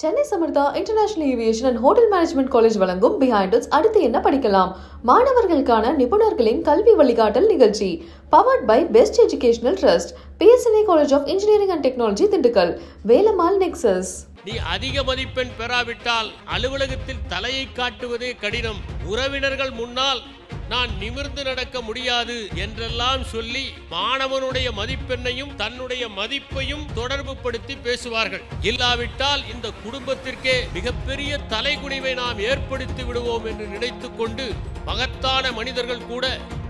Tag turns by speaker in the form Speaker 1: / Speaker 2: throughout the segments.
Speaker 1: Chennai Samartha international aviation and hotel management college வழங்கும் behind அடுத்து என்ன படிக்கலாம் மாணவர்களுக்கான நிபுணர்களின் கல்வி வழிகாட்டல் நிகழ்ச்சி powered by best educational trust PSNI college of engineering and technology Dindigul Velammal nexus நீ அதிக மதிப்பெண் பெறாவிட்டால் அலுவலகத்தில் தலையை காட்டுவதே கடினம் உறவினர்கள் முன்னால் நான் நிமிர்ந்து நடக்க முடியாது என்றெல்லாம் சொல்லி மாணவனுடைய மதிப்பெண்ணையும் தன்னுடைய மதிப்பையும் தொடர்பு படுத்தி பேசுவார்கள் இல்லாவிட்டால் இந்த குடும்பத்திற்கே மிகப்பெரிய தலைகுனிவை நாம் ஏற்படுத்தி விடுவோம் என்று நினைத்து கொண்டு மகத்தான மனிதர்கள் கூட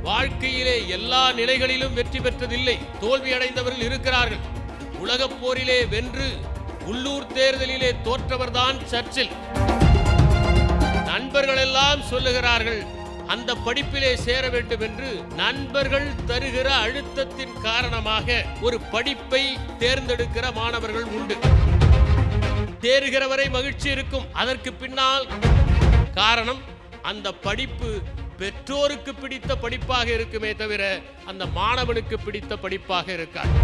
Speaker 1: வாழ்க்கையிலே எல்லா நிலைகளிலும் வெற்றி பெற்றதில்லை தோல்வி அடைந்தவர்கள் இருக்கிறார்கள் உலகப் போரிலே வென்று உள்ளூர் தேர்தலிலே தோற்றவர்தான் சர்ச்சில் நண்பர்கள் எல்லாம் சொல்லுகிறார்கள் அந்த படிப்பிலே சேர வேண்டும் என்று நண்பர்கள் தருகிற அழுத்தத்தின் காரணமாக ஒரு படிப்பை தேர்ந்தெடுக்கிற மாணவர்கள் உண்டு தேறுகிறவரை மகிழ்ச்சி இருக்கும் அதற்கு பின்னால் காரணம் அந்த படிப்பு பெற்றோருக்கு பிடித்த படிப்பாக இருக்குமே தவிர அந்த மாணவனுக்கு பிடித்த படிப்பாக இருக்காது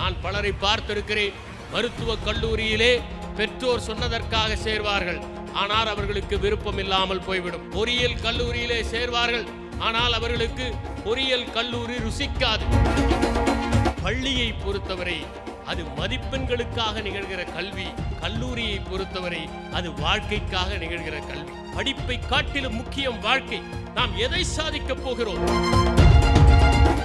Speaker 1: நான் பலரை பார்த்திருக்கிறேன் மருத்துவக் கல்லூரியிலே பெற்றோர் சொன்னதற்காக சேர்வார்கள் ஆனால் அவர்களுக்கு விருப்பம் இல்லாமல் போய்விடும் பொறியியல் கல்லூரியிலே சேர்வார்கள் ஆனால் அவர்களுக்கு பொறியியல் கல்லூரி ருசிக்காது பள்ளியை பொறுத்தவரை அது மதிப்பெண்களுக்காக நிகழ்கிற கல்வி கல்லூரியை பொறுத்தவரை அது வாழ்க்கைக்காக நிகழ்கிற கல்வி படிப்பை காட்டிலும் முக்கியம் வாழ்க்கை நாம் எதை சாதிக்கப் போகிறோம்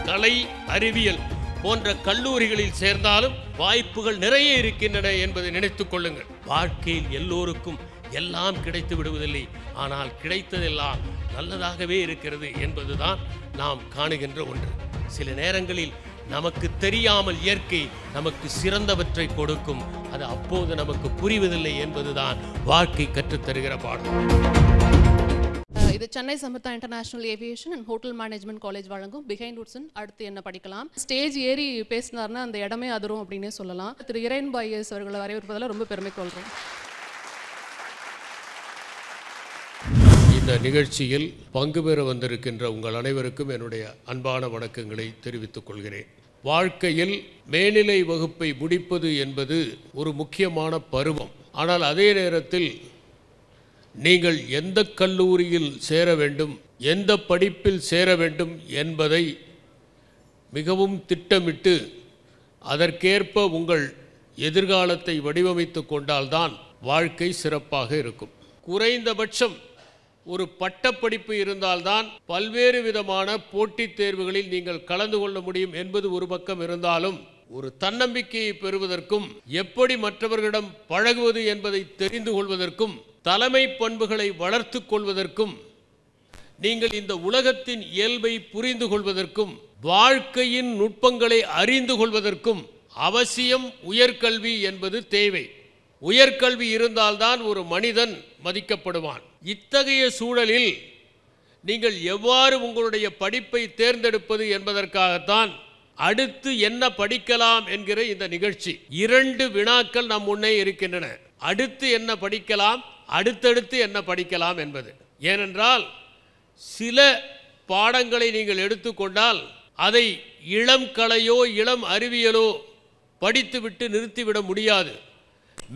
Speaker 1: கலை அறிவியல் போன்ற கல்லூரிகளில் சேர்ந்தாலும் வாய்ப்புகள் நிறைய இருக்கின்றன என்பதை நினைத்துக் கொள்ளுங்கள் வாழ்க்கையில் எல்லோருக்கும் எல்லாம் கிடைத்து விடுவதில்லை ஆனால் கிடைத்ததெல்லாம் நல்லதாகவே இருக்கிறது என்பதுதான் நாம் காணுகின்ற ஒன்று சில நேரங்களில் நமக்கு தெரியாமல் இயற்கை நமக்கு சிறந்தவற்றை கொடுக்கும் அது அப்போது நமக்கு புரிவதில்லை என்பதுதான் வாழ்க்கை கற்றுத்தருகிற பாடம் இது Chennai Samartha international aviation and hotel management college வழங்கும் பிஹைண்ட் உட்ஸன் அடுத்து என்ன படிக்கலாம் ஸ்டேஜ் ஏறி பேசினார்னா அந்த இடமே அதிரும் அப்படின்னே சொல்லலாம் திரு இறைன் பாய் அவர்களை வரவேற்பதில் ரொம்ப பெருமை கொள்கிறோம் இந்த நிகழ்ச்சியில் பங்கு பெற வந்திருக்கின்ற உங்கள் அனைவருக்கும் என்னுடைய அன்பான வணக்கங்களை தெரிவித்துக் கொள்கிறேன் வாழ்க்கையில் மேல்நிலை வகுப்பை முடிப்பது என்பது ஒரு முக்கியமான பருவம் ஆனால் அதே நேரத்தில் நீங்கள் எந்த கல்லூரியில் சேர வேண்டும் எந்த படிப்பில் சேர வேண்டும் என்பதை மிகவும் திட்டமிட்டு அதற்கேற்ப உங்கள் எதிர்காலத்தை வடிவமைத்து கொண்டால்தான் வாழ்க்கை சிறப்பாக இருக்கும் குறைந்தபட்சம் ஒரு பட்டப்படிப்பு இருந்தால்தான் பல்வேறு விதமான போட்டித் தேர்வுகளில் நீங்கள் கலந்து கொள்ள முடியும் என்பது ஒரு பக்கம் இருந்தாலும் ஒரு தன்னம்பிக்கையை பெறுவதற்கும் எப்படி மற்றவர்களிடம் பழகுவது என்பதை தெரிந்து கொள்வதற்கும் தலைமை பண்புகளை வளர்த்து கொள்வதற்கும் நீங்கள் இந்த உலகத்தின் இயல்பை புரிந்து கொள்வதற்கும் வாழ்க்கையின் நுட்பங்களை அறிந்து கொள்வதற்கும் அவசியம் உயர்கல்வி என்பது தேவை உயர்கல்வி இருந்தால்தான் ஒரு மனிதன் மதிக்கப்படுவான் இத்தகைய சூழலில் நீங்கள் எவ்வாறு உங்களுடைய படிப்பை தேர்ந்தெடுப்பது என்பதற்காகத்தான் அடுத்து என்ன படிக்கலாம் என்கிற இந்த நிகழ்ச்சி இரண்டு வினாக்கள் நம் முன்னே இருக்கின்றன அடுத்து என்ன படிக்கலாம் அடுத்தடுத்து என்ன படிக்கலாம் என்பது ஏனென்றால் சில பாடங்களை நீங்கள் எடுத்துக்கொண்டால் அதை இளம் கலையோ இளம் அறிவியலோ படித்துவிட்டு நிறுத்திவிட முடியாது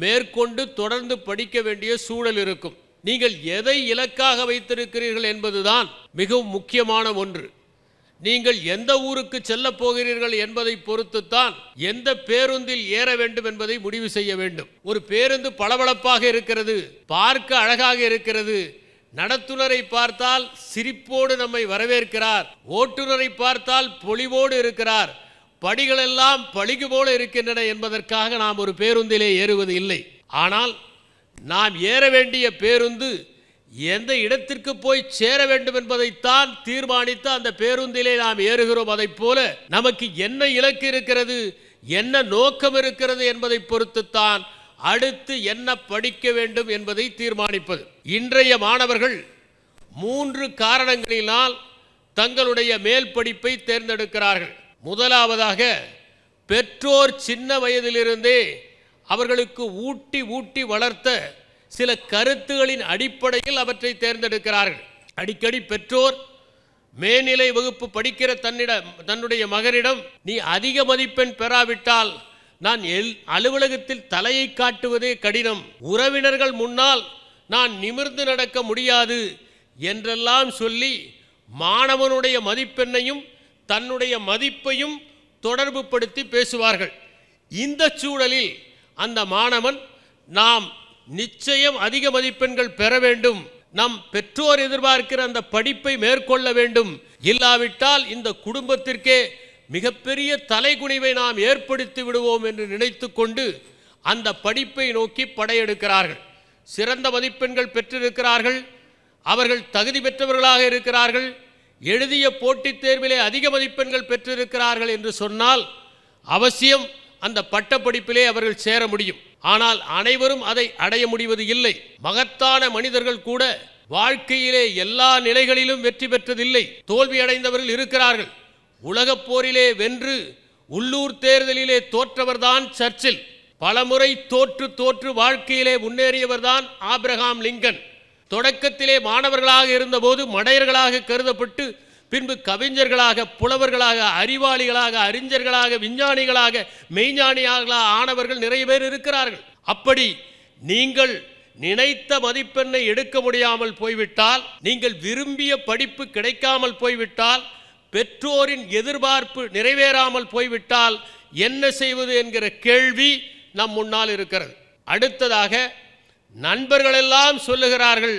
Speaker 1: மேற்கொண்டு தொடர்ந்து படிக்க வேண்டிய சூழல் இருக்கும் நீங்கள் எதை இலக்காக வைத்திருக்கிறீர்கள் என்பதுதான் மிகவும் முக்கியமான ஒன்று நீங்கள் எந்த ஊருக்கு செல்ல போகிறீர்கள் என்பதை பொறுத்துத்தான் எந்த பேருந்தில் ஏற வேண்டும் என்பதை முடிவு செய்ய வேண்டும் ஒரு பேருந்து பளபளப்பாக இருக்கிறது பார்க்க அழகாக இருக்கிறது நடத்துனரை பார்த்தால் சிரிப்போடு நம்மை வரவேற்கிறார் ஓட்டுநரை பார்த்தால் பொலிவோடு இருக்கிறார் படிகளெல்லாம் பழிகு போல இருக்கின்றன என்பதற்காக நாம் ஒரு பேருந்திலே ஏறுவது இல்லை ஆனால் நாம் ஏற வேண்டிய பேருந்து எந்த இடத்திற்கு போய் சேர வேண்டும் என்பதைத்தான் தீர்மானித்து அந்த பேருந்திலே நாம் ஏறுகிறோம் அதை போல நமக்கு என்ன இலக்கு இருக்கிறது என்ன நோக்கம் இருக்கிறது என்பதை பொறுத்துத்தான் அடுத்து என்ன படிக்க வேண்டும் என்பதை தீர்மானிப்பது இன்றைய மாணவர்கள் மூன்று காரணங்களினால் தங்களுடைய மேல் படிப்பை தேர்ந்தெடுக்கிறார்கள் முதலாவதாக பெற்றோர் சின்ன வயதிலிருந்தே அவர்களுக்கு ஊட்டி ஊட்டி வளர்த்த சில கருத்துகளின் அடிப்படையில் அவற்றை தேர்ந்தெடுக்கிறார்கள் அடிக்கடி பெற்றோர் மேல்நிலை வகுப்பு படிக்கிற தன்னிடம் தன்னுடைய மகனிடம் நீ அதிக மதிப்பெண் பெறாவிட்டால் நான் எல் அலுவலகத்தில் தலையை காட்டுவதே கடினம் உறவினர்கள் முன்னால் நான் நிமிர்ந்து நடக்க முடியாது என்றெல்லாம் சொல்லி மாணவனுடைய மதிப்பெண்ணையும் தன்னுடைய மதிப்பையும் தொடர்புபடுத்தி பேசுவார்கள் இந்த சூழலில் அந்த மாணவன் நாம் நிச்சயம் அதிக மதிப்பெண்கள் பெற வேண்டும் நம் பெற்றோர் எதிர்பார்க்கிற அந்த படிப்பை மேற்கொள்ள வேண்டும் இல்லாவிட்டால் இந்த குடும்பத்திற்கே மிகப்பெரிய தலைகுனிவை நாம் ஏற்படுத்தி விடுவோம் என்று நினைத்து கொண்டு அந்த படிப்பை நோக்கி படையெடுக்கிறார்கள் சிறந்த மதிப்பெண்கள் பெற்றிருக்கிறார்கள் அவர்கள் தகுதி பெற்றவர்களாக இருக்கிறார்கள் எழுதிய போட்டித் தேர்விலே அதிக மதிப்பெண்கள் பெற்றிருக்கிறார்கள் என்று சொன்னால் அவசியம் அந்த பட்டப்படிப்பிலே அவர்கள் சேர முடியும் ஆனால் அனைவரும் அதை அடைய முடிவது இல்லை மகத்தான மனிதர்கள் கூட வாழ்க்கையிலே எல்லா நிலைகளிலும் வெற்றி பெற்றதில்லை தோல்வி அடைந்தவர்கள் இருக்கிறார்கள் உலகப் போரிலே வென்று உள்ளூர் தேர்தலிலே தோற்றவர்தான் சர்ச்சில் பலமுறை தோற்று தோற்று வாழ்க்கையிலே முன்னேறியவர்தான் ஆப்ரஹாம் லிங்கன் தொடக்கத்திலே மாணவர்களாக இருந்தபோது மடையர்களாக கருதப்பட்டு பின்பு கவிஞர்களாக புலவர்களாக அறிவாளிகளாக அறிஞர்களாக விஞ்ஞானிகளாக மெய்ஞானியாக ஆனவர்கள் நிறைய பேர் இருக்கிறார்கள் அப்படி நீங்கள் நினைத்த மதிப்பெண்ணை எடுக்க முடியாமல் போய்விட்டால் நீங்கள் விரும்பிய படிப்பு கிடைக்காமல் போய்விட்டால் பெற்றோரின் எதிர்பார்ப்பு நிறைவேறாமல் போய்விட்டால் என்ன செய்வது என்கிற கேள்வி நம் முன்னால் இருக்கிறது அடுத்ததாக நண்பர்களெல்லாம் சொல்லுகிறார்கள்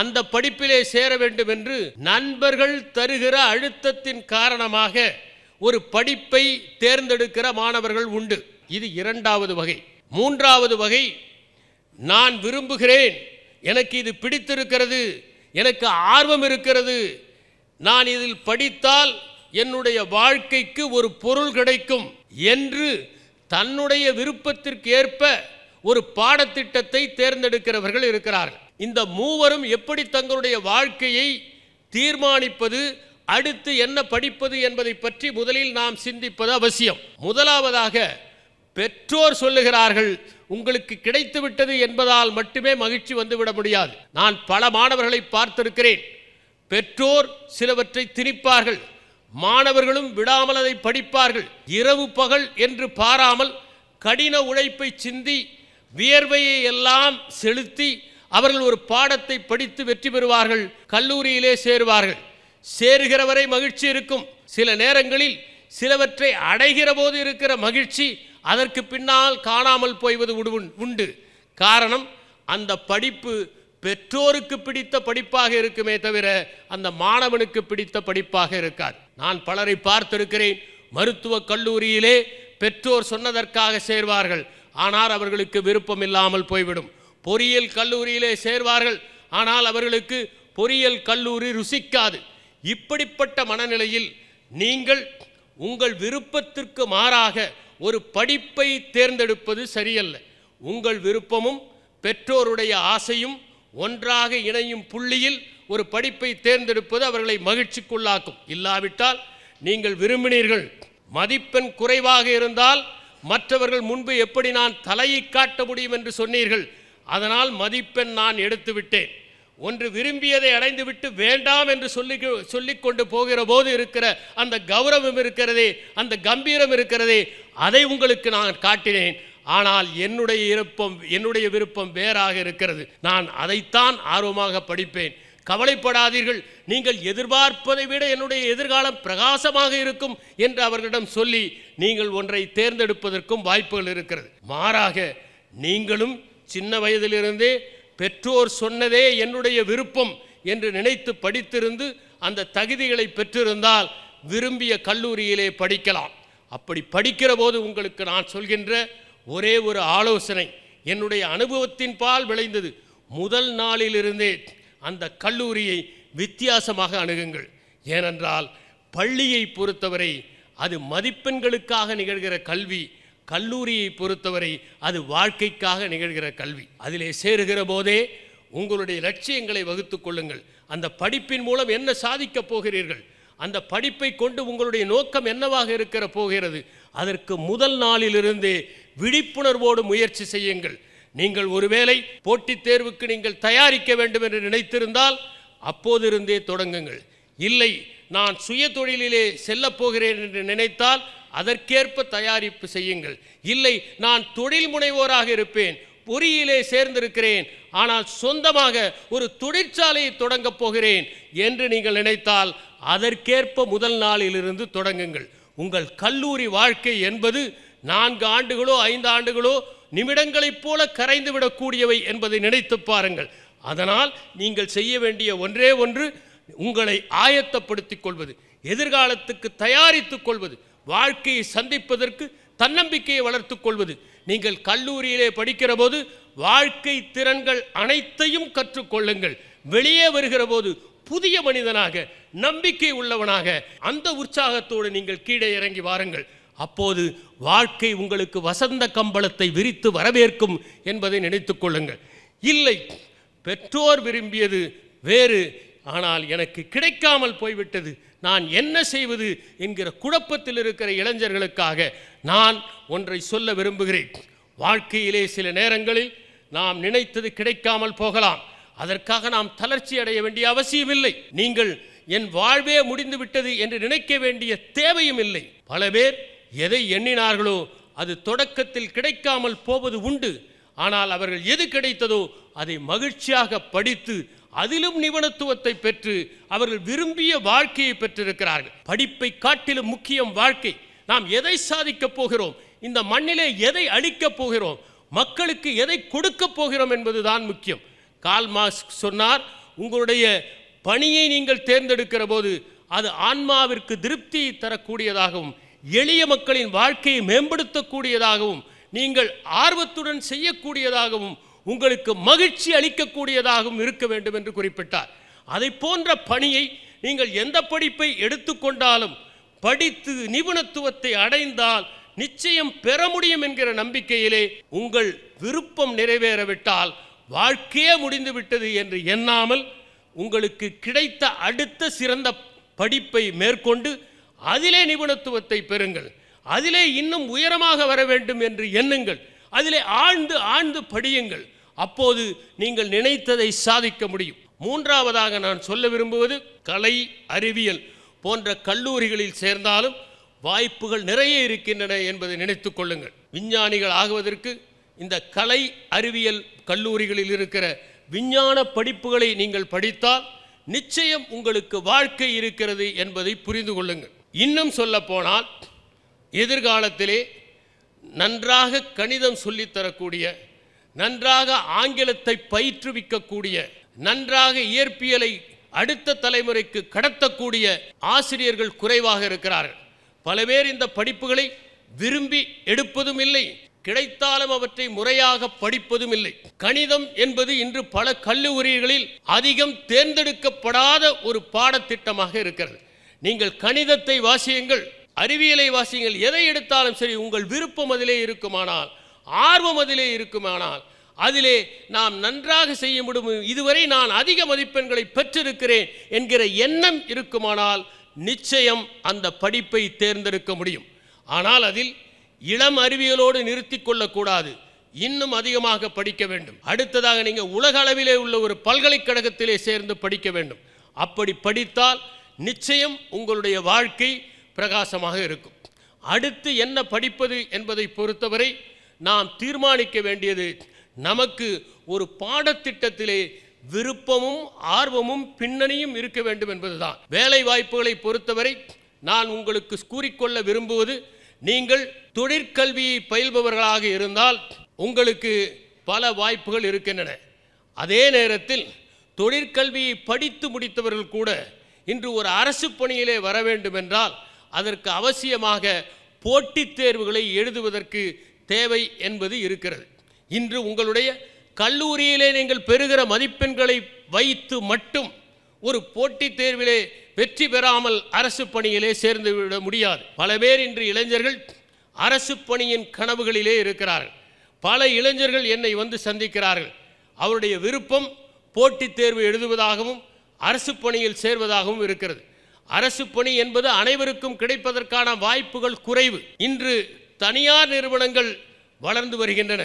Speaker 1: அந்த படிப்பிலே சேர வேண்டும் என்று நண்பர்கள் தருகிற அழுத்தத்தின் காரணமாக ஒரு படிப்பை தேர்ந்தெடுக்கிற மாணவர்கள் உண்டு இது இரண்டாவது வகை மூன்றாவது வகை நான் விரும்புகிறேன் எனக்கு இது பிடித்திருக்கிறது எனக்கு ஆர்வம் இருக்கிறது நான் இதில் படித்தால் என்னுடைய வாழ்க்கைக்கு ஒரு பொருள் கிடைக்கும் என்று தன்னுடைய விருப்பத்திற்கு ஏற்ப ஒரு பாடத்திட்டத்தை தேர்ந்தெடுக்கிறவர்கள் இருக்கிறார்கள் இந்த மூவரும் எப்படி தங்களுடைய வாழ்க்கையை தீர்மானிப்பது அடுத்து என்ன படிப்பது என்பதை பற்றி முதலில் நாம் சிந்திப்பது அவசியம் முதலாவதாக பெற்றோர் சொல்லுகிறார்கள் உங்களுக்கு கிடைத்துவிட்டது என்பதால் மட்டுமே மகிழ்ச்சி வந்துவிட முடியாது நான் பல மாணவர்களை பார்த்திருக்கிறேன் பெற்றோர் சிலவற்றை திணிப்பார்கள் மாணவர்களும் விடாமல் அதை படிப்பார்கள் இரவு பகல் என்று பாராமல் கடின உழைப்பை சிந்தி வியர்வையை எல்லாம் செலுத்தி அவர்கள் ஒரு பாடத்தை படித்து வெற்றி பெறுவார்கள் கல்லூரியிலே சேருவார்கள் சேருகிறவரை மகிழ்ச்சி இருக்கும் சில நேரங்களில் சிலவற்றை அடைகிற போது இருக்கிற மகிழ்ச்சி அதற்கு பின்னால் காணாமல் போய்வது உண்டு காரணம் அந்த படிப்பு பெற்றோருக்கு பிடித்த படிப்பாக இருக்குமே தவிர அந்த மாணவனுக்கு பிடித்த படிப்பாக இருக்காது நான் பலரை பார்த்திருக்கிறேன் மருத்துவ கல்லூரியிலே பெற்றோர் சொன்னதற்காக சேர்வார்கள் ஆனால் அவர்களுக்கு விருப்பம் இல்லாமல் போய்விடும் பொறியியல் கல்லூரியிலே சேர்வார்கள் ஆனால் அவர்களுக்கு பொறியியல் கல்லூரி ருசிக்காது இப்படிப்பட்ட மனநிலையில் நீங்கள் உங்கள் விருப்பத்திற்கு மாறாக ஒரு படிப்பை தேர்ந்தெடுப்பது சரியல்ல உங்கள் விருப்பமும் பெற்றோருடைய ஆசையும் ஒன்றாக இணையும் புள்ளியில் ஒரு படிப்பை தேர்ந்தெடுப்பது அவர்களை மகிழ்ச்சிக்குள்ளாக்கும் இல்லாவிட்டால் நீங்கள் விரும்பினீர்கள் மதிப்பெண் குறைவாக இருந்தால் மற்றவர்கள் முன்பு எப்படி நான் தலையை காட்ட முடியும் என்று சொன்னீர்கள் அதனால் மதிப்பெண் நான் எடுத்து விட்டேன் ஒன்று விரும்பியதை அடைந்துவிட்டு வேண்டாம் என்று சொல்லி சொல்லி கொண்டு போகிற போது இருக்கிற அந்த கௌரவம் இருக்கிறதே அந்த கம்பீரம் இருக்கிறதே அதை உங்களுக்கு நான் காட்டினேன் ஆனால் என்னுடைய விருப்பம் என்னுடைய விருப்பம் வேறாக இருக்கிறது நான் அதைத்தான் ஆர்வமாக படிப்பேன் கவலைப்படாதீர்கள் நீங்கள் எதிர்பார்ப்பதை விட என்னுடைய எதிர்காலம் பிரகாசமாக இருக்கும் என்று அவர்களிடம் சொல்லி நீங்கள் ஒன்றை தேர்ந்தெடுப்பதற்கும் வாய்ப்புகள் இருக்கிறது மாறாக நீங்களும் சின்ன வயதிலிருந்தே பெற்றோர் சொன்னதே என்னுடைய விருப்பம் என்று நினைத்து படித்திருந்து அந்த தகுதிகளை பெற்றிருந்தால் விரும்பிய கல்லூரியிலே படிக்கலாம் அப்படி படிக்கிற போது உங்களுக்கு நான் சொல்கின்ற ஒரே ஒரு ஆலோசனை என்னுடைய அனுபவத்தின் பால் விளைந்தது முதல் நாளிலிருந்தே அந்த கல்லூரியை வித்தியாசமாக அணுகுங்கள் ஏனென்றால் பள்ளியை பொறுத்தவரை அது மதிப்பெண்களுக்காக நிகழ்கிற கல்வி கல்லூரியை பொறுத்தவரை அது வாழ்க்கைக்காக நிகழ்கிற கல்வி அதிலே சேருகிற போதே உங்களுடைய லட்சியங்களை வகுத்து கொள்ளுங்கள் அந்த படிப்பின் மூலம் என்ன சாதிக்கப் போகிறீர்கள் அந்த படிப்பை கொண்டு உங்களுடைய நோக்கம் என்னவாக இருக்கிற போகிறது அதற்கு முதல் நாளிலிருந்தே விழிப்புணர்வோடு முயற்சி செய்யுங்கள் நீங்கள் ஒருவேளை போட்டித் தேர்வுக்கு நீங்கள் தயாரிக்க வேண்டும் என்று நினைத்திருந்தால் அப்போதிருந்தே தொடங்குங்கள் இல்லை நான் சுய தொழிலிலே செல்லப்போகிறேன் என்று நினைத்தால் அதற்கேற்ப தயாரிப்பு செய்யுங்கள் இல்லை நான் தொழில் முனைவோராக இருப்பேன் பொறியிலே சேர்ந்திருக்கிறேன் ஆனால் சொந்தமாக ஒரு தொழிற்சாலையை தொடங்கப் போகிறேன் என்று நீங்கள் நினைத்தால் அதற்கேற்ப முதல் நாளிலிருந்து தொடங்குங்கள் உங்கள் கல்லூரி வாழ்க்கை என்பது நான்கு ஆண்டுகளோ ஐந்து ஆண்டுகளோ நிமிடங்களைப் போல கரைந்துவிடக்கூடியவை என்பதை நினைத்து பாருங்கள் அதனால் நீங்கள் செய்ய வேண்டிய ஒன்றே ஒன்று உங்களை ஆயத்தப்படுத்திக் கொள்வது எதிர்காலத்துக்கு தயாரித்துக் கொள்வது வாழ்க்கையை சந்திப்பதற்கு தன்னம்பிக்கையை வளர்த்து கொள்வது நீங்கள் கல்லூரியிலே படிக்கிற போது வாழ்க்கை திறன்கள் அனைத்தையும் கற்றுக்கொள்ளுங்கள் வெளியே வருகிற போது புதிய மனிதனாக நம்பிக்கை உள்ளவனாக அந்த உற்சாகத்தோடு நீங்கள் கீழே இறங்கி வாருங்கள் அப்போது வாழ்க்கை உங்களுக்கு வசந்த கம்பளத்தை விரித்து வரவேற்கும் என்பதை நினைத்துக் கொள்ளுங்கள் இல்லை பெற்றோர் விரும்பியது வேறு ஆனால் எனக்கு கிடைக்காமல் போய்விட்டது நான் என்ன செய்வது என்கிற குழப்பத்தில் இருக்கிற இளைஞர்களுக்காக நான் ஒன்றை சொல்ல விரும்புகிறேன் வாழ்க்கையிலே சில நேரங்களில் நாம் நினைத்தது கிடைக்காமல் போகலாம் அதற்காக நாம் தளர்ச்சி அடைய வேண்டிய அவசியமில்லை நீங்கள் என் வாழ்வே முடிந்து விட்டது என்று நினைக்க வேண்டிய தேவையும் இல்லை பல பேர் எதை எண்ணினார்களோ அது தொடக்கத்தில் கிடைக்காமல் போவது உண்டு ஆனால் அவர்கள் எது கிடைத்ததோ அதை மகிழ்ச்சியாக படித்து அதிலும் நிபுணத்துவத்தை பெற்று அவர்கள் விரும்பிய வாழ்க்கையை பெற்றிருக்கிறார்கள் படிப்பை காட்டிலும் முக்கியம் வாழ்க்கை நாம் எதை சாதிக்கப் போகிறோம் இந்த மண்ணிலே எதை அழிக்கப் போகிறோம் மக்களுக்கு எதை கொடுக்க போகிறோம் என்பதுதான் முக்கியம் கால் மார்க்ஸ் சொன்னார் உங்களுடைய பணியை நீங்கள் தேர்ந்தெடுக்கிற போது அது ஆன்மாவிற்கு திருப்தி தரக்கூடியதாகவும் எளிய மக்களின் வாழ்க்கையை மேம்படுத்தக்கூடியதாகவும் நீங்கள் ஆர்வத்துடன் செய்யக்கூடியதாகவும் உங்களுக்கு மகிழ்ச்சி அளிக்கக்கூடியதாகவும் இருக்க வேண்டும் என்று குறிப்பிட்டார் அதை போன்ற பணியை நீங்கள் எந்த படிப்பை எடுத்துக்கொண்டாலும் படித்து நிபுணத்துவத்தை அடைந்தால் நிச்சயம் பெற முடியும் என்கிற நம்பிக்கையிலே உங்கள் விருப்பம் நிறைவேறவிட்டால் வாழ்க்கையே முடிந்துவிட்டது என்று எண்ணாமல் உங்களுக்கு கிடைத்த அடுத்த சிறந்த படிப்பை மேற்கொண்டு அதிலே நிபுணத்துவத்தை பெறுங்கள் அதிலே இன்னும் உயரமாக வர வேண்டும் என்று எண்ணுங்கள் அதிலே ஆழ்ந்து ஆழ்ந்து படியுங்கள் அப்போது நீங்கள் நினைத்ததை சாதிக்க முடியும் மூன்றாவதாக நான் சொல்ல விரும்புவது கலை அறிவியல் போன்ற கல்லூரிகளில் சேர்ந்தாலும் வாய்ப்புகள் நிறைய இருக்கின்றன என்பதை நினைத்து கொள்ளுங்கள் விஞ்ஞானிகள் ஆகுவதற்கு இந்த கலை அறிவியல் கல்லூரிகளில் இருக்கிற விஞ்ஞான படிப்புகளை நீங்கள் படித்தால் நிச்சயம் உங்களுக்கு வாழ்க்கை இருக்கிறது என்பதை புரிந்து கொள்ளுங்கள் இன்னும் சொல்லப்போனால் எதிர்காலத்திலே நன்றாக கணிதம் சொல்லித்தரக்கூடிய நன்றாக ஆங்கிலத்தை பயிற்றுவிக்கக்கூடிய நன்றாக இயற்பியலை அடுத்த தலைமுறைக்கு கடத்தக்கூடிய ஆசிரியர்கள் குறைவாக இருக்கிறார்கள் பல பேர் இந்த படிப்புகளை விரும்பி எடுப்பதும் இல்லை கிடைத்தாலும் அவற்றை முறையாக படிப்பதும் இல்லை கணிதம் என்பது இன்று பல கல்லூரிகளில் அதிகம் தேர்ந்தெடுக்கப்படாத ஒரு பாடத்திட்டமாக இருக்கிறது நீங்கள் கணிதத்தை வாசியுங்கள் அறிவியலை வாசியுங்கள் எதை எடுத்தாலும் சரி உங்கள் விருப்பம் அதிலே இருக்குமானால் ஆர்வம் அதிலே இருக்குமானால் அதிலே நாம் நன்றாக செய்ய முடியும் இதுவரை நான் அதிக மதிப்பெண்களை பெற்றிருக்கிறேன் என்கிற எண்ணம் இருக்குமானால் நிச்சயம் அந்த படிப்பை தேர்ந்தெடுக்க முடியும் ஆனால் அதில் இளம் அறிவியலோடு நிறுத்தி கொள்ளக்கூடாது இன்னும் அதிகமாக படிக்க வேண்டும் அடுத்ததாக நீங்கள் உலக அளவிலே உள்ள ஒரு பல்கலைக்கழகத்திலே சேர்ந்து படிக்க வேண்டும் அப்படி படித்தால் நிச்சயம் உங்களுடைய வாழ்க்கை பிரகாசமாக இருக்கும் அடுத்து என்ன படிப்பது என்பதை பொறுத்தவரை நாம் தீர்மானிக்க வேண்டியது நமக்கு ஒரு பாடத்திட்டத்திலே விருப்பமும் ஆர்வமும் பின்னணியும் இருக்க வேண்டும் என்பதுதான் வேலை வாய்ப்புகளை பொறுத்தவரை நான் உங்களுக்கு கூறிக்கொள்ள விரும்புவது நீங்கள் தொழிற்கல்வியை பயில்பவர்களாக இருந்தால் உங்களுக்கு பல வாய்ப்புகள் இருக்கின்றன அதே நேரத்தில் தொழிற்கல்வியை படித்து முடித்தவர்கள் கூட இன்று ஒரு அரசு பணியிலே வர வேண்டும் என்றால் அதற்கு அவசியமாக போட்டித் தேர்வுகளை எழுதுவதற்கு தேவை என்பது இருக்கிறது இன்று உங்களுடைய கல்லூரியிலே நீங்கள் பெறுகிற மதிப்பெண்களை வைத்து மட்டும் ஒரு போட்டித் தேர்விலே வெற்றி பெறாமல் அரசு பணியிலே சேர்ந்து விட முடியாது பல பேர் இன்று இளைஞர்கள் அரசு பணியின் கனவுகளிலே இருக்கிறார்கள் பல இளைஞர்கள் என்னை வந்து சந்திக்கிறார்கள் அவருடைய விருப்பம் போட்டித் தேர்வு எழுதுவதாகவும் அரசு பணியில் சேர்வதாகவும் இருக்கிறது அரசு பணி என்பது அனைவருக்கும் கிடைப்பதற்கான வாய்ப்புகள் குறைவு இன்று தனியார் நிறுவனங்கள் வளர்ந்து வருகின்றன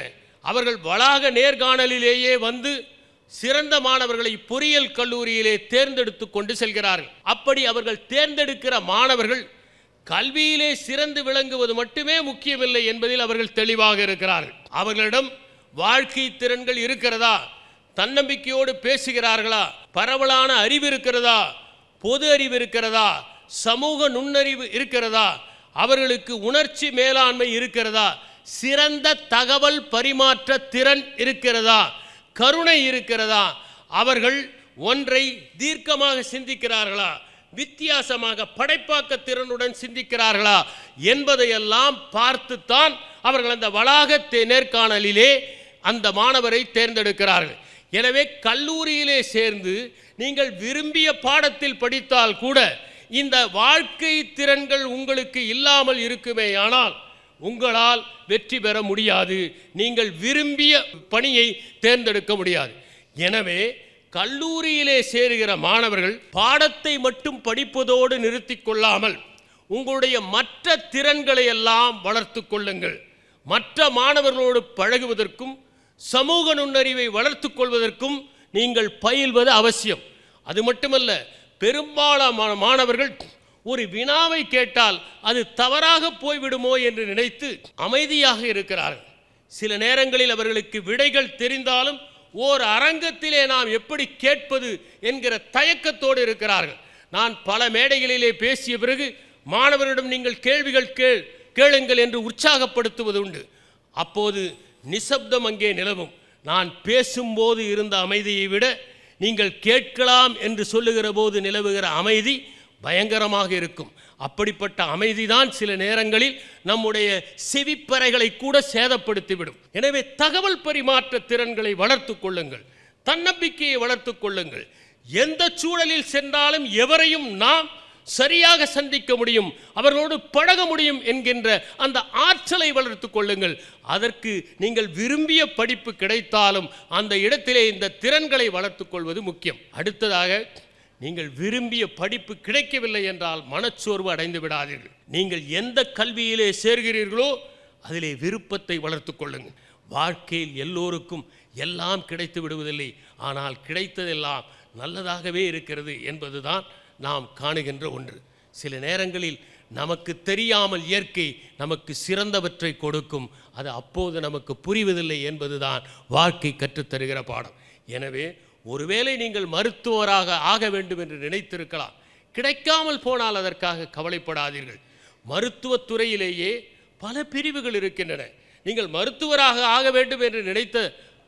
Speaker 1: அவர்கள் வளாக நேர்காணலிலேயே வந்து சிறந்த மாணவர்களை பொறியியல் கல்லூரியிலே தேர்ந்தெடுத்து கொண்டு செல்கிறார்கள் அப்படி அவர்கள் தேர்ந்தெடுக்கிற மாணவர்கள் கல்வியிலே சிறந்து விளங்குவது மட்டுமே முக்கியமில்லை என்பதில் அவர்கள் தெளிவாக இருக்கிறார்கள் அவர்களிடம் வாழ்க்கை திறன்கள் இருக்கிறதா தன்னம்பிக்கையோடு பேசுகிறார்களா பரவலான அறிவு இருக்கிறதா பொது அறிவு இருக்கிறதா சமூக நுண்ணறிவு இருக்கிறதா அவர்களுக்கு உணர்ச்சி மேலாண்மை இருக்கிறதா சிறந்த தகவல் பரிமாற்ற திறன் இருக்கிறதா கருணை இருக்கிறதா அவர்கள் ஒன்றை தீர்க்கமாக சிந்திக்கிறார்களா வித்தியாசமாக படைப்பாக்க திறனுடன் சிந்திக்கிறார்களா என்பதையெல்லாம் பார்த்துத்தான் அவர்கள் அந்த வளாக நேர்காணலிலே அந்த மாணவரை தேர்ந்தெடுக்கிறார்கள் எனவே கல்லூரியிலே சேர்ந்து நீங்கள் விரும்பிய பாடத்தில் படித்தால் கூட இந்த வாழ்க்கை திறன்கள் உங்களுக்கு இல்லாமல் இருக்குமே ஆனால் உங்களால் வெற்றி பெற முடியாது நீங்கள் விரும்பிய பணியை தேர்ந்தெடுக்க முடியாது எனவே கல்லூரியிலே சேருகிற மாணவர்கள் பாடத்தை மட்டும் படிப்பதோடு நிறுத்தி கொள்ளாமல் உங்களுடைய மற்ற திறன்களை எல்லாம் வளர்த்து கொள்ளுங்கள் மற்ற மாணவர்களோடு பழகுவதற்கும் சமூக நுண்ணறிவை வளர்த்து கொள்வதற்கும் நீங்கள் பயில்வது அவசியம் அது மட்டுமல்ல பெரும்பாலான மாணவர்கள் ஒரு வினாவை கேட்டால் அது தவறாக போய்விடுமோ என்று நினைத்து அமைதியாக இருக்கிறார்கள் சில நேரங்களில் அவர்களுக்கு விடைகள் தெரிந்தாலும் ஓர் அரங்கத்திலே நாம் எப்படி கேட்பது என்கிற தயக்கத்தோடு இருக்கிறார்கள் நான் பல மேடைகளிலே பேசிய பிறகு மாணவரிடம் நீங்கள் கேள்விகள் கேள் கேளுங்கள் என்று உற்சாகப்படுத்துவது உண்டு அப்போது நிசப்தம் அங்கே நிலவும் நான் பேசும்போது இருந்த அமைதியை விட நீங்கள் கேட்கலாம் என்று சொல்லுகிற போது நிலவுகிற அமைதி பயங்கரமாக இருக்கும் அப்படிப்பட்ட அமைதிதான் சில நேரங்களில் நம்முடைய செவிப்பறைகளை கூட சேதப்படுத்திவிடும் எனவே தகவல் பரிமாற்ற திறன்களை வளர்த்து கொள்ளுங்கள் தன்னம்பிக்கையை வளர்த்து கொள்ளுங்கள் எந்த சூழலில் சென்றாலும் எவரையும் நாம் சரியாக சந்திக்க முடியும் அவர்களோடு பழக முடியும் என்கின்ற அந்த ஆற்றலை வளர்த்து கொள்ளுங்கள் அதற்கு நீங்கள் விரும்பிய படிப்பு கிடைத்தாலும் அந்த இடத்திலே இந்த திறன்களை வளர்த்து கொள்வது முக்கியம் அடுத்ததாக நீங்கள் விரும்பிய படிப்பு கிடைக்கவில்லை என்றால் மனச்சோர்வு அடைந்து விடாதீர்கள் நீங்கள் எந்த கல்வியிலே சேர்கிறீர்களோ அதிலே விருப்பத்தை வளர்த்து கொள்ளுங்கள் வாழ்க்கையில் எல்லோருக்கும் எல்லாம் கிடைத்து விடுவதில்லை ஆனால் கிடைத்ததெல்லாம் நல்லதாகவே இருக்கிறது என்பதுதான் நாம் காணுகின்ற ஒன்று சில நேரங்களில் நமக்கு தெரியாமல் இயற்கை நமக்கு சிறந்தவற்றை கொடுக்கும் அது அப்போது நமக்கு புரிவதில்லை என்பதுதான் வாழ்க்கை கற்றுத்தருகிற பாடம் எனவே ஒருவேளை நீங்கள் மருத்துவராக ஆக வேண்டும் என்று நினைத்திருக்கலாம் கிடைக்காமல் போனால் அதற்காக கவலைப்படாதீர்கள் மருத்துவத்துறையிலேயே பல பிரிவுகள் இருக்கின்றன நீங்கள் மருத்துவராக ஆக வேண்டும் என்று நினைத்த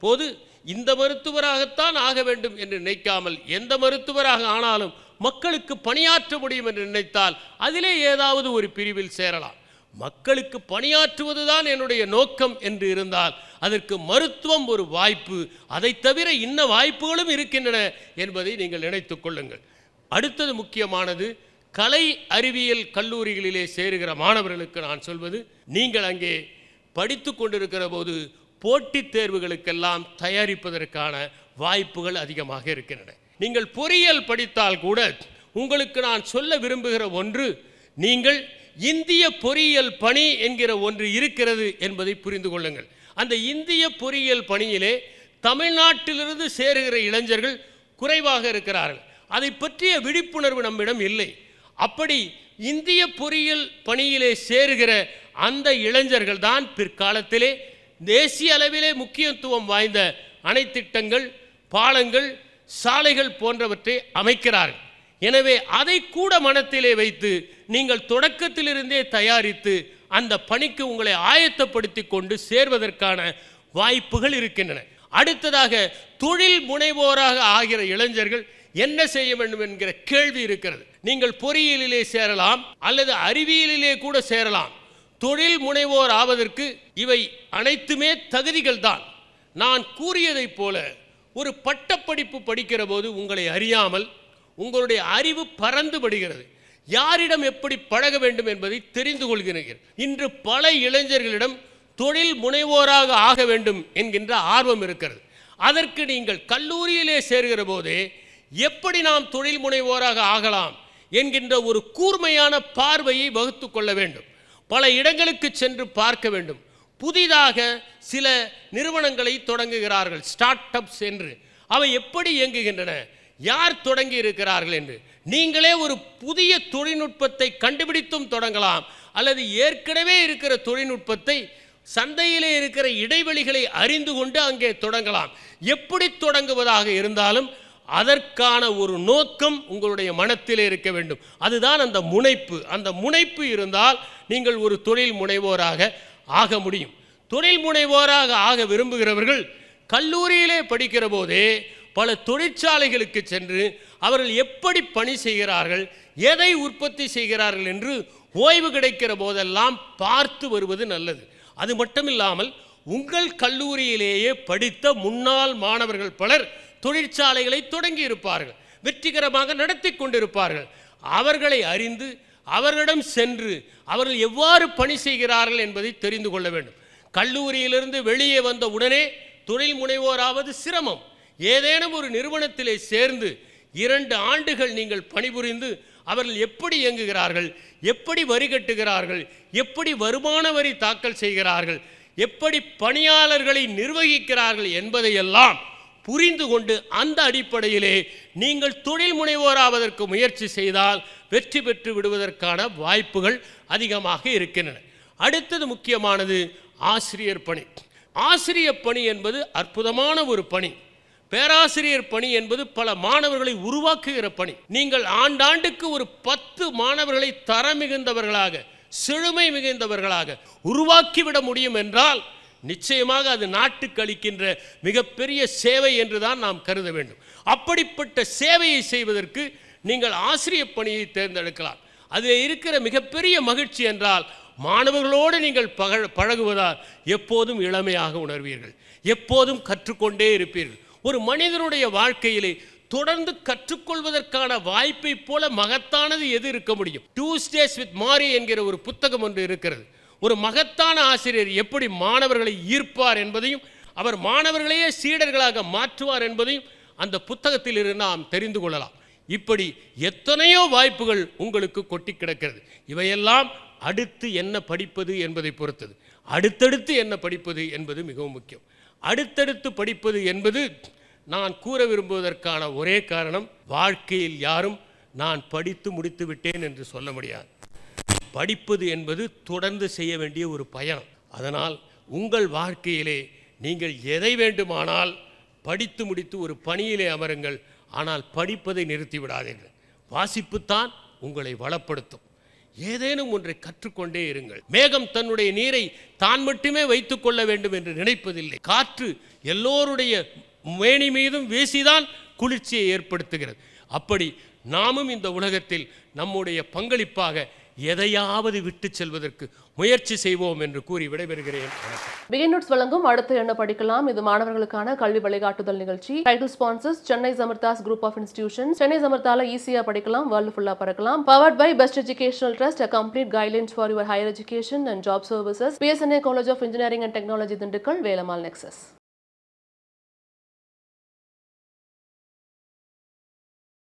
Speaker 1: போது இந்த மருத்துவராகத்தான் ஆக வேண்டும் என்று நினைக்காமல் எந்த மருத்துவராக ஆனாலும் மக்களுக்கு பணியாற்ற முடியும் என்று நினைத்தால் அதிலே ஏதாவது ஒரு பிரிவில் சேரலாம் மக்களுக்கு பணியாற்றுவதுதான் என்னுடைய நோக்கம் என்று இருந்தால் அதற்கு மருத்துவம் ஒரு வாய்ப்பு அதை தவிர இன்ன வாய்ப்புகளும் இருக்கின்றன என்பதை நீங்கள் நினைத்துக் கொள்ளுங்கள் அடுத்தது முக்கியமானது கலை அறிவியல் கல்லூரிகளிலே சேருகிற மாணவர்களுக்கு நான் சொல்வது நீங்கள் அங்கே படித்து கொண்டிருக்கிற போது போட்டித் தேர்வுகளுக்கெல்லாம் தயாரிப்பதற்கான வாய்ப்புகள் அதிகமாக இருக்கின்றன நீங்கள் பொறியியல் படித்தால் கூட உங்களுக்கு நான் சொல்ல விரும்புகிற ஒன்று நீங்கள் இந்திய பொறியியல் பணி என்கிற ஒன்று இருக்கிறது என்பதை புரிந்து கொள்ளுங்கள் அந்த இந்திய பொறியியல் பணியிலே தமிழ்நாட்டிலிருந்து சேருகிற இளைஞர்கள் குறைவாக இருக்கிறார்கள் அதை பற்றிய விழிப்புணர்வு நம்மிடம் இல்லை அப்படி இந்திய பொறியியல் பணியிலே சேருகிற அந்த இளைஞர்கள் தான் பிற்காலத்திலே தேசிய அளவிலே முக்கியத்துவம் வாய்ந்த அணைத்திட்டங்கள் பாலங்கள் சாலைகள் போன்றவற்றை அமைக்கிறார்கள் எனவே அதை கூட மனத்திலே வைத்து நீங்கள் தொடக்கத்திலிருந்தே தயாரித்து அந்த பணிக்கு உங்களை ஆயத்தப்படுத்தி கொண்டு சேர்வதற்கான வாய்ப்புகள் இருக்கின்றன அடுத்ததாக தொழில் முனைவோராக ஆகிற இளைஞர்கள் என்ன செய்ய வேண்டும் என்கிற கேள்வி இருக்கிறது நீங்கள் பொறியியலிலே சேரலாம் அல்லது அறிவியலிலே கூட சேரலாம் தொழில் முனைவோர் ஆவதற்கு இவை அனைத்துமே தகுதிகள் தான் நான் கூறியதைப் போல ஒரு பட்டப்படிப்பு படிக்கிற போது உங்களை அறியாமல் உங்களுடைய அறிவு படுகிறது யாரிடம் எப்படி பழக வேண்டும் என்பதை தெரிந்து கொள்கிறீர்கள் இன்று பல இளைஞர்களிடம் தொழில் முனைவோராக ஆக வேண்டும் என்கின்ற ஆர்வம் இருக்கிறது அதற்கு நீங்கள் கல்லூரியிலே சேர்கிற போது எப்படி நாம் தொழில் முனைவோராக ஆகலாம் என்கின்ற ஒரு கூர்மையான பார்வையை வகுத்து கொள்ள வேண்டும் பல இடங்களுக்கு சென்று பார்க்க வேண்டும் புதிதாக சில நிறுவனங்களை தொடங்குகிறார்கள் ஸ்டார்ட் அப்ஸ் என்று அவை எப்படி இயங்குகின்றன யார் தொடங்கி இருக்கிறார்கள் என்று நீங்களே ஒரு புதிய தொழில்நுட்பத்தை கண்டுபிடித்தும் தொடங்கலாம் அல்லது ஏற்கனவே இருக்கிற தொழில்நுட்பத்தை சந்தையிலே இருக்கிற இடைவெளிகளை அறிந்து கொண்டு அங்கே தொடங்கலாம் எப்படி தொடங்குவதாக இருந்தாலும் அதற்கான ஒரு நோக்கம் உங்களுடைய மனத்திலே இருக்க வேண்டும் அதுதான் அந்த முனைப்பு அந்த முனைப்பு இருந்தால் நீங்கள் ஒரு தொழில் முனைவோராக ஆக முடியும் தொழில் முனைவோராக ஆக விரும்புகிறவர்கள் கல்லூரியிலே படிக்கிற போதே பல தொழிற்சாலைகளுக்கு சென்று அவர்கள் எப்படி பணி செய்கிறார்கள் எதை உற்பத்தி செய்கிறார்கள் என்று ஓய்வு கிடைக்கிற போதெல்லாம் பார்த்து வருவது நல்லது அது மட்டும் இல்லாமல் உங்கள் கல்லூரியிலேயே படித்த முன்னாள் மாணவர்கள் பலர் தொழிற்சாலைகளை தொடங்கி இருப்பார்கள் வெற்றிகரமாக நடத்தி கொண்டிருப்பார்கள் அவர்களை அறிந்து அவர்களிடம் சென்று அவர்கள் எவ்வாறு பணி செய்கிறார்கள் என்பதை தெரிந்து கொள்ள வேண்டும் கல்லூரியிலிருந்து வெளியே வந்த உடனே தொழில் முனைவோராவது சிரமம் ஏதேனும் ஒரு நிறுவனத்திலே சேர்ந்து இரண்டு ஆண்டுகள் நீங்கள் பணிபுரிந்து அவர்கள் எப்படி இயங்குகிறார்கள் எப்படி வரி கட்டுகிறார்கள் எப்படி வருமான வரி தாக்கல் செய்கிறார்கள் எப்படி பணியாளர்களை நிர்வகிக்கிறார்கள் என்பதையெல்லாம் புரிந்து கொண்டு அந்த அடிப்படையிலே நீங்கள் தொழில் முனைவோராவதற்கு முயற்சி செய்தால் வெற்றி பெற்று விடுவதற்கான வாய்ப்புகள் அதிகமாக இருக்கின்றன அடுத்தது முக்கியமானது ஆசிரியர் பணி ஆசிரியர் பணி என்பது அற்புதமான ஒரு பணி பேராசிரியர் பணி என்பது பல மாணவர்களை உருவாக்குகிற பணி நீங்கள் ஆண்டாண்டுக்கு ஒரு பத்து மாணவர்களை தரம் மிகுந்தவர்களாக செழுமை மிகுந்தவர்களாக உருவாக்கிவிட முடியும் என்றால் நிச்சயமாக அது நாட்டுக்கு அளிக்கின்ற மிகப்பெரிய சேவை என்று தான் நாம் கருத வேண்டும் அப்படிப்பட்ட சேவையை செய்வதற்கு நீங்கள் ஆசிரிய பணியை தேர்ந்தெடுக்கலாம் அதில் இருக்கிற மிகப்பெரிய மகிழ்ச்சி என்றால் மாணவர்களோடு நீங்கள் பகழ பழகுவதால் எப்போதும் இளமையாக உணர்வீர்கள் எப்போதும் கற்றுக்கொண்டே இருப்பீர்கள் ஒரு மனிதனுடைய வாழ்க்கையிலே தொடர்ந்து கற்றுக்கொள்வதற்கான வாய்ப்பை போல மகத்தானது எது இருக்க முடியும் டூஸ்டேஸ் வித் மாரி என்கிற ஒரு புத்தகம் ஒன்று இருக்கிறது ஒரு மகத்தான ஆசிரியர் எப்படி மாணவர்களை ஈர்ப்பார் என்பதையும் அவர் மாணவர்களையே சீடர்களாக மாற்றுவார் என்பதையும் அந்த புத்தகத்தில் இருந்து நாம் தெரிந்து கொள்ளலாம் இப்படி எத்தனையோ வாய்ப்புகள் உங்களுக்கு கொட்டி கிடக்கிறது இவையெல்லாம் அடுத்து என்ன படிப்பது என்பதை பொறுத்தது அடுத்தடுத்து என்ன படிப்பது என்பது மிகவும் முக்கியம் அடுத்தடுத்து படிப்பது என்பது நான் கூற விரும்புவதற்கான ஒரே காரணம் வாழ்க்கையில் யாரும் நான் படித்து முடித்து விட்டேன் என்று சொல்ல முடியாது படிப்பது என்பது தொடர்ந்து செய்ய வேண்டிய ஒரு பயணம் அதனால் உங்கள் வாழ்க்கையிலே நீங்கள் எதை வேண்டுமானால் படித்து முடித்து ஒரு பணியிலே அமருங்கள் ஆனால் படிப்பதை நிறுத்திவிடாதீர்கள் வாசிப்புத்தான் உங்களை வளப்படுத்தும் ஏதேனும் ஒன்றை கற்றுக்கொண்டே இருங்கள் மேகம் தன்னுடைய நீரை தான் மட்டுமே வைத்துக்கொள்ள வேண்டும் என்று நினைப்பதில்லை காற்று எல்லோருடைய மேனி மீதும் வீசிதான் குளிர்ச்சியை ஏற்படுத்துகிறது அப்படி நாமும் இந்த உலகத்தில் நம்முடைய பங்களிப்பாக எதையாவது விட்டு செல்வதற்கு முயற்சி செய்வோம் என்று கூறி விடைபெறுகிறேன் நோட்ஸ் வழங்கும் அடுத்து என்ன படிக்கலாம் இது மாணவர்களுக்கான கல்வி வழிகாட்டுதல் நிகழ்ச்சி டைட்டில் ஸ்பான்சர்ஸ் சென்னை சமர்தாஸ் குரூப் ஆஃப் இன்ஸ்டிடியூஷன் சென்னை சமர்த்தால ஈஸியா படிக்கலாம் வேர்ல்டு ஃபுல்லா பறக்கலாம் powered by best educational trust complete guidelines for your higher education and job services PSNA college of engineering and technology Dindigul Velammal nexus